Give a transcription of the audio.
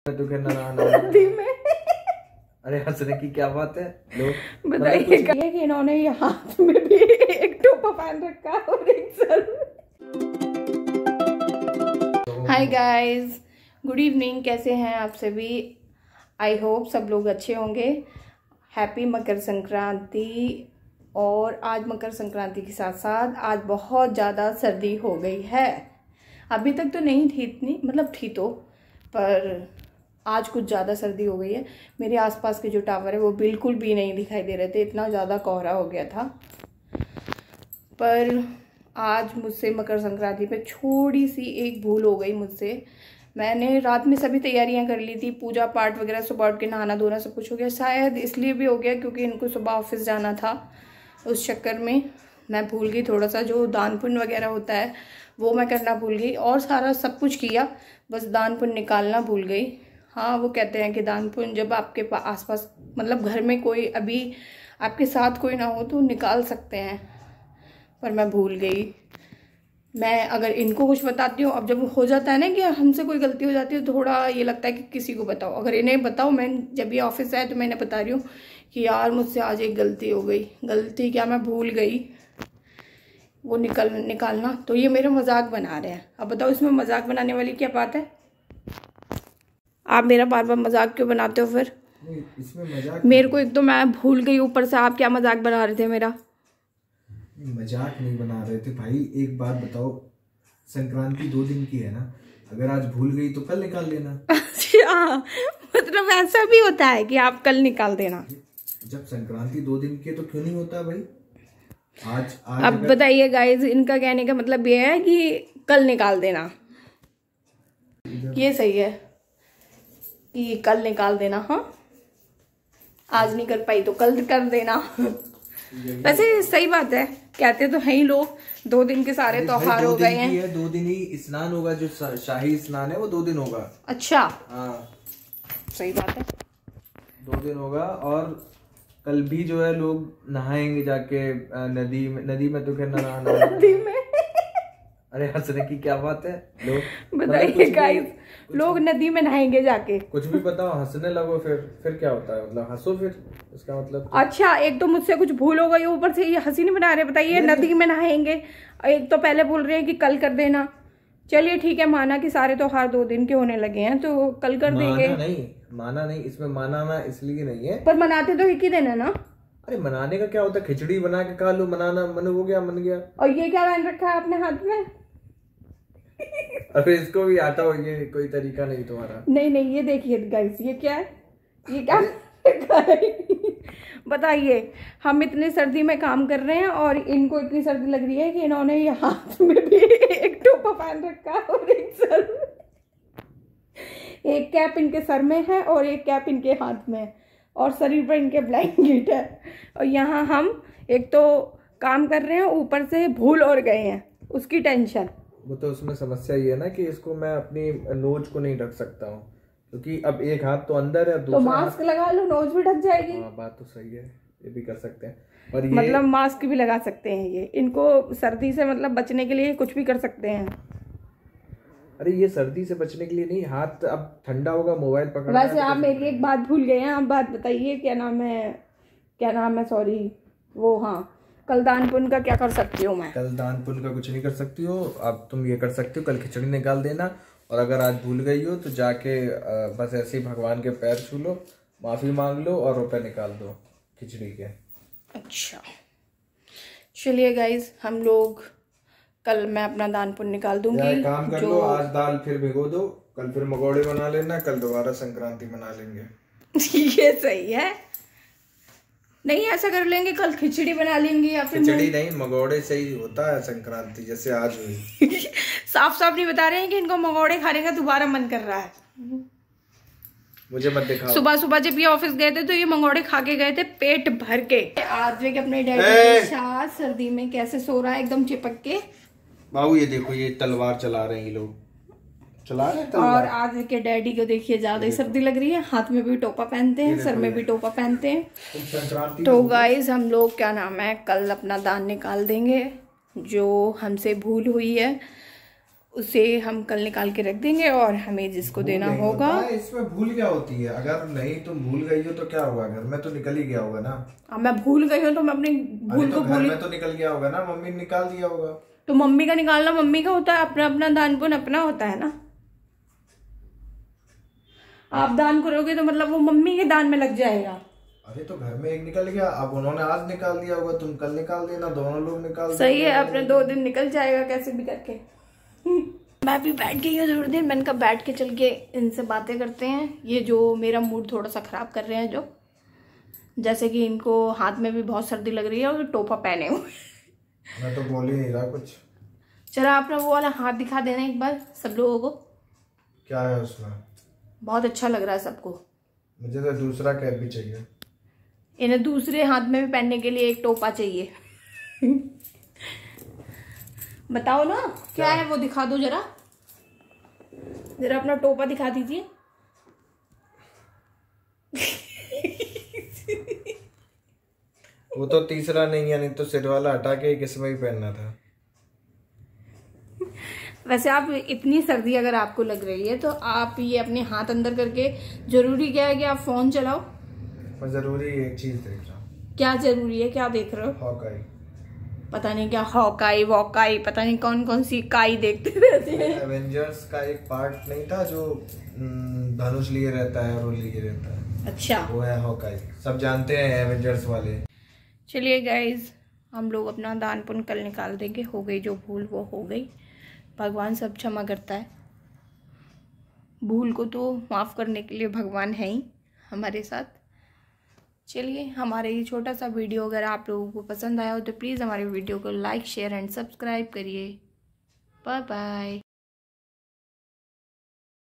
अरे हंसने की क्या बात है मतलब बताइए कि इन्होंने ये हाथ में भी एक टोपा पहन रखा और एक sir hi guys good evening कैसे हैं आप सभी आई होप सब लोग अच्छे होंगे हैप्पी मकर संक्रांति और आज मकर संक्रांति के साथ साथ आज बहुत ज़्यादा सर्दी हो गई है अभी तक तो नहीं थी इतनी मतलब थी तो पर आज कुछ ज़्यादा सर्दी हो गई है मेरे आसपास के जो टावर है वो बिल्कुल भी नहीं दिखाई दे रहे थे इतना ज़्यादा कोहरा हो गया था पर आज मुझसे मकर संक्रांति पे छोटी सी एक भूल हो गई मुझसे मैंने रात में सभी तैयारियां कर ली थी पूजा पाठ वगैरह सुबह उठ के नहाना धोना सब कुछ हो गया शायद इसलिए भी हो गया क्योंकि इनको सुबह ऑफिस जाना था उस चक्कर में मैं भूल गई थोड़ा सा जो दान पुण्य वगैरह होता है वो मैं करना भूल गई और सारा सब कुछ किया बस दान पुण्य निकालना भूल गई हाँ वो कहते हैं कि पुण्य जब आपके आसपास मतलब घर में कोई अभी आपके साथ कोई ना हो तो निकाल सकते हैं पर मैं भूल गई मैं अगर इनको कुछ बताती हूँ अब जब हो जाता है ना कि हमसे कोई गलती हो जाती है तो थोड़ा ये लगता है कि किसी को बताओ अगर इन्हें बताओ मैं जब ये ऑफिस आए तो मैं इन्हें बता रही हूँ कि यार मुझसे आज एक गलती हो गई गलती क्या मैं भूल गई वो निकल निकालना तो ये मेरा मजाक बना रहे हैं अब बताओ इसमें मजाक बनाने वाली क्या बात है आप मेरा बार बार मजाक क्यों बनाते हो फिर इसमें मेरे को एक तो मैं भूल गई ऊपर से आप क्या मजाक बना रहे थे मेरा मजाक नहीं बना रहे थे भाई एक बात बताओ संक्रांति दो दिन की है ना अगर आज भूल गई तो कल निकाल लेना अच्छा मतलब ऐसा भी होता है कि आप कल निकाल देना जब संक्रांति दो दिन की है तो क्यों नहीं होता भाई आज, आज अब बताइए गाइस इनका कहने का मतलब ये है कि कल निकाल देना ये सही है कि कल निकाल देना हाँ आज नहीं कर पाई तो कल कर देना वैसे सही बात है कहते तो है ही लोग दो दिन के सारे त्योहार हो गए हैं दो दिन ही स्नान होगा जो शाही स्नान है वो दो दिन होगा अच्छा हाँ सही बात है दो दिन होगा और कल भी जो है लोग नहाएंगे जाके नदी में नदी में तो खैर नहाना नदी में अरे हंसने की क्या बात है मतलब लोग बताइए गाइस लोग नदी में नहाएंगे जाके कुछ भी बताओ हंसने लगो फिर फिर क्या होता है मतलब हंसो फिर इसका मतलब अच्छा एक तो मुझसे कुछ भूल हो गई ऊपर से ये हंसी नहीं बना रहे बताइए नदी में नहाएंगे एक तो पहले बोल रहे हैं कि कल कर देना चलिए ठीक है माना कि सारे त्योहार दो दिन के होने लगे हैं तो कल कर देंगे नहीं माना नहीं इसमें माना ना इसलिए नहीं है पर मनाते तो एक ही दिन है ना अरे मनाने का क्या होता है खिचड़ी बना के खा लो मनाना मन हो गया मन गया और ये क्या पहन रखा है आपने हाथ में अरे इसको भी आता हो ये कोई तरीका नहीं तुम्हारा नहीं नहीं ये देखिए गाइस ये क्या है ये क्या बताइए हम इतने सर्दी में काम कर रहे हैं और इनको इतनी सर्दी लग रही है कि इन्होंने ये हाथ में भी एक टोपा पहन रखा है और एक सर एक कैप इनके सर में है और एक कैप इनके हाथ में है और शरीर पर इनके ब्लैंकेट है और यहाँ हम एक तो काम कर रहे हैं ऊपर से भूल और गए हैं उसकी टेंशन वो तो उसमें समस्या ये है ना कि इसको मैं अपनी नोज को नहीं ढक सकता हूँ क्योंकि अब एक हाथ तो अंदर है तो दूसरा तो मास्क लगा लो नोज भी ढक जाएगी हाँ बात तो सही है ये भी कर सकते हैं पर ये मतलब मास्क भी लगा सकते हैं ये इनको सर्दी से मतलब बचने के लिए कुछ भी कर सकते हैं अरे ये सर्दी से बचने के लिए नहीं हाथ अब ठंडा होगा मोबाइल पकड़ वैसे तो आप मेरी एक बात भूल गए हैं आप बात बताइए क्या नाम है क्या नाम है सॉरी वो हाँ कल दान पुन का क्या कर सकती हूँ मैं कल दान पुन का कुछ नहीं कर सकती हो अब तुम ये कर सकती हो कल खिचड़ी निकाल देना और अगर आज भूल गई हो तो जाके बस ऐसे ही भगवान के पैर छू लो माफ़ी मांग लो और रुपए निकाल दो खिचड़ी के अच्छा चलिए गाइज हम लोग कल मैं अपना दान पुन निकाल दूंगी काम कर लो आज दाल फिर भिगो दो कल फिर मकौड़े बना लेना कल दोबारा संक्रांति मना लेंगे ये सही है नहीं ऐसा कर लेंगे कल खिचड़ी बना लेंगे या फिर खिचड़ी नहीं मगोड़े से ही होता है संक्रांति जैसे आज हुई साफ साफ नहीं बता रहे हैं कि इनको मगोड़े खाने का दोबारा मन कर रहा है मुझे मत दिखाओ सुबह सुबह जब ये ऑफिस गए थे तो ये मंगोड़े खा के गए थे पेट भर के आज के अपने डैडी सर्दी में कैसे सो रहा है एकदम चिपक के बाबू ये देखो ये तलवार चला रहे हैं लोग चला रहे और आज के डैडी को देखिए ज्यादा ही सर्दी लग रही है हाथ में भी टोपा पहनते हैं सर में भी टोपा पहनते हैं तो गाइज हम लोग क्या नाम है कल अपना दान निकाल देंगे जो हमसे भूल हुई है उसे हम कल निकाल के रख देंगे और हमें जिसको देना होगा इसमें भूल क्या होती है अगर नहीं तुम भूल गई हो तो क्या हुआ घर में तो निकल ही गया होगा ना अब हाँ, मैं भूल गई हूँ तो मैं अपनी भूल तो को भूल तो निकल गया होगा ना मम्मी निकाल दिया होगा तो मम्मी का निकालना मम्मी का होता है अपना अपना दान पुन अपना होता है ना आप दान करोगे तो मतलब वो मम्मी के दान में लग जाएगा अरे तो घर में एक निकल गया अब उन्होंने आज निकाल दिया होगा तुम कल निकाल देना दोनों लोग निकाल सही है अपने दो दिन निकल जाएगा कैसे भी करके मैं भी बैठ गई हूँ थोड़ी देर मैंने कहा बैठ के चल के इनसे बातें करते हैं ये जो मेरा मूड थोड़ा सा ख़राब कर रहे हैं जो जैसे कि इनको हाथ में भी बहुत सर्दी लग रही है और टोपा पहने हुए मैं तो बोल ही नहीं रहा कुछ चलो आप वो वाला हाथ दिखा देना एक बार सब लोगों को क्या है उसमें बहुत अच्छा लग रहा है सबको मुझे तो दूसरा कैप भी चाहिए इन्हें दूसरे हाथ में भी पहनने के लिए एक टोपा चाहिए बताओ ना क्या, है वो दिखा दो जरा जरा अपना टोपा दिखा दीजिए वो तो तीसरा नहीं यानी तो सिर वाला हटा के किसमें भी पहनना था वैसे आप इतनी सर्दी अगर आपको लग रही है तो आप ये अपने हाथ अंदर करके जरूरी क्या है कि आप फोन चलाओ जरूरी एक चीज देख रहा हूँ क्या जरूरी है क्या देख रहे हो पता नहीं क्या हॉकाई वॉकाई पता नहीं कौन कौन सी काई देखते रहते हैं एवेंजर्स का एक पार्ट नहीं था जो धनुष लिए रहता है और लिए रहता है अच्छा वो है हॉकाई सब जानते हैं एवेंजर्स वाले चलिए गाइज हम लोग अपना दान पुण्य कल निकाल देंगे हो गई जो भूल वो हो गई भगवान सब क्षमा करता है भूल को तो माफ़ करने के लिए भगवान है ही हमारे साथ चलिए हमारे ये छोटा सा वीडियो अगर आप लोगों को पसंद आया हो तो प्लीज़ हमारे वीडियो को लाइक शेयर एंड सब्सक्राइब करिए बाय बाय